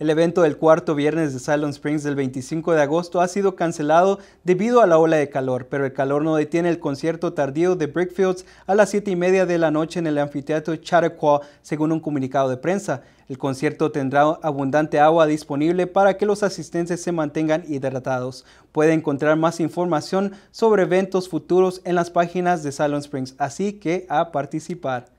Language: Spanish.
El evento del cuarto viernes de Silent Springs del 25 de agosto ha sido cancelado debido a la ola de calor, pero el calor no detiene el concierto tardío de Brickfields a las 7 y media de la noche en el anfiteatro Chautauqua, según un comunicado de prensa. El concierto tendrá abundante agua disponible para que los asistentes se mantengan hidratados. Puede encontrar más información sobre eventos futuros en las páginas de Silent Springs, así que a participar.